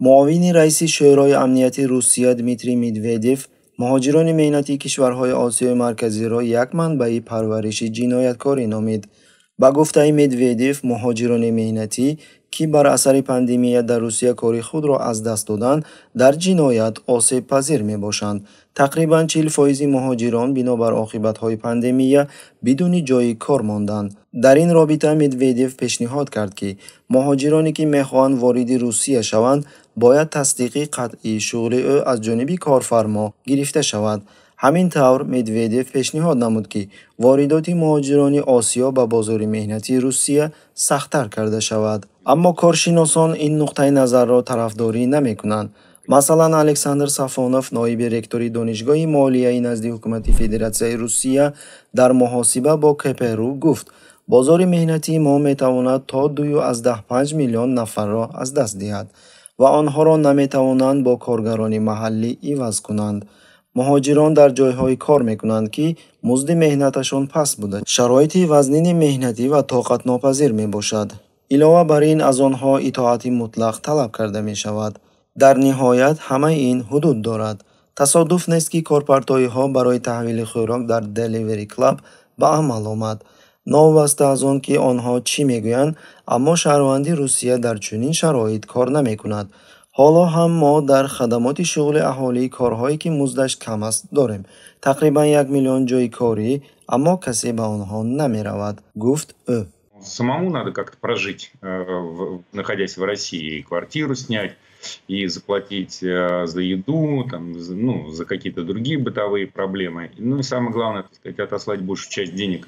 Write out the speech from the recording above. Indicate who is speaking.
Speaker 1: معاون رئیس شورای امنیتی روسیه دمیتری میدویدیف، مهاجران مهنتی کشورهای آسیای مرکزی را یک منبع پرورش جینایتکاری نامید. با گفته میدویدیف، مهاجران مهنتی ки бар асари пандемия дар русия кори худро аз даст доданд дар ҷиноят осебпазир мебошанд тақрибан ч фоизи муҳоҷирон бинобар оқибатҳои пандемия бидуни ҷои кор монданд дар ин робита медведев пешниҳод кард ки муҳоҷироне ки мехоҳанд вориди русия шаванд бояд тасдиқи қатъи шуғли ӯ аз ҷониби корфармо гирифта шавад ҳамин тавр медведев пешниҳод намуд ки воридоти муҳоҷирони осиё ба бозори меҳнатии русия сахттар карда шавад аммо коршиносон ин нуқтаи назарро тарафдорӣ намекунанд масалан александр сафонов ноиби ректори донишгоҳи молияи назди ҳукумати федератсияи русия дар муҳосиба бо кпру гуфт бозори меҳнатии мо метавонад то 25 миллион нафарро аз даст диҳад ва онҳоро наметавонанд бо коргарони маҳаллӣ иваз кунанд муҳоҷирон дар ҷойҳои кор мекунанд ки музди меҳнаташон паст буда шароити вазнини меҳнатӣ ва тоқатнопазир мебошад илова бар ин аз онҳо итоати мутлақ талаб карда мешавад дар ниҳоят ҳамаи ин ҳудуд дорад тасодуф нест ки корпартоиҳо барои таҳвили хӯрок дар delivery club ба амал омад новобаста аз он ки онҳо чӣ мегӯянд аммо шаҳрванди русия дар чунин шароит кор намекунад ҳоло ҳам мо дар хадамоти шуғули аҳолӣ корҳое ки муздаш кам аст дорем тақрибан як миллион ҷои корӣ аммо касе ба онҳо намеравад гуфт ӯ
Speaker 2: самому надо как-то прожить, э, находясь в России, квартиру снять, и заплатить э, за еду, там, ну, за какие-то другие бытовые проблемы. Ну и самое главное, так сказать, отослать большую часть денег.